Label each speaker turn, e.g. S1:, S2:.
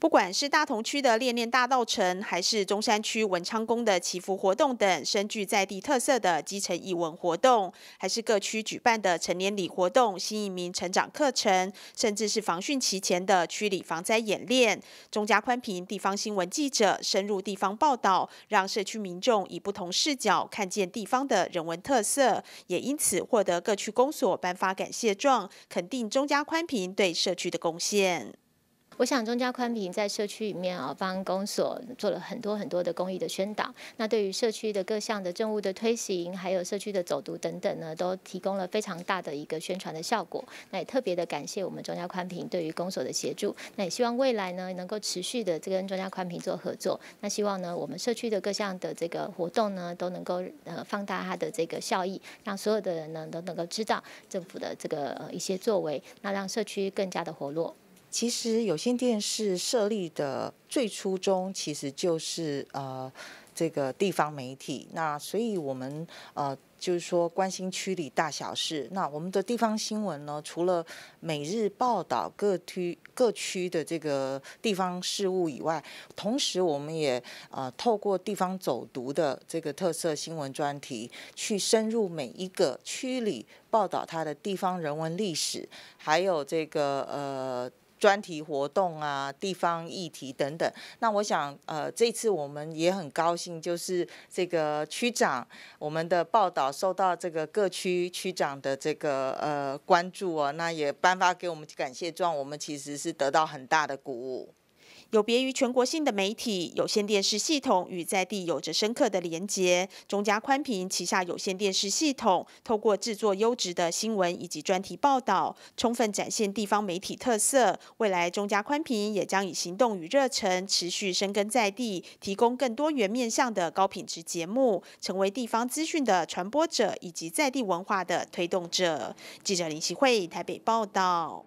S1: 不管是大同区的恋恋大道城，还是中山区文昌宫的祈福活动等，深具在地特色的基层义文活动，还是各区举办的成年礼活动、新移民成长课程，甚至是防汛期前的区里防灾演练，中家宽频地方新闻记者深入地方报道，让社区民众以不同视角看见地方的人文特色，也因此获得各区公所颁发感谢状，肯定中家宽频对社区的贡献。
S2: 我想，钟家宽平在社区里面啊，帮公所做了很多很多的公益的宣导。那对于社区的各项的政务的推行，还有社区的走读等等呢，都提供了非常大的一个宣传的效果。那也特别的感谢我们钟家宽平对于公所的协助。那也希望未来呢，能够持续的这跟钟家宽平做合作。那希望呢，我们社区的各项的这个活动呢，都能够呃放大它的这个效益，让所有的人呢都能够知道政府的这个呃一些作为，那让社区更加的活络。其实有线电视设立的最初衷，其实就
S3: 是呃，这个地方媒体。那所以我们呃，就是说关心区里大小事。那我们的地方新闻呢，除了每日报道各区各区的这个地方事务以外，同时我们也呃，透过地方走读的这个特色新闻专题，去深入每一个区里报道它的地方人文历史，还有这个呃。专题活动啊，地方议题等等。那我想，呃，这次我们也很高兴，就是这个区长，我们的报道受到这个各区区长的这个呃关注啊，那也颁发给我们感谢状，我们其实是得到很
S1: 大的鼓舞。有别于全国性的媒体，有线电视系统与在地有着深刻的连结。中加宽频旗下有线电视系统，透过制作优质的新闻以及专题报道，充分展现地方媒体特色。未来中加宽频也将以行动与热忱，持续深根在地，提供更多元面向的高品质节目，成为地方资讯的传播者以及在地文化的推动者。记者林其惠，台北报道。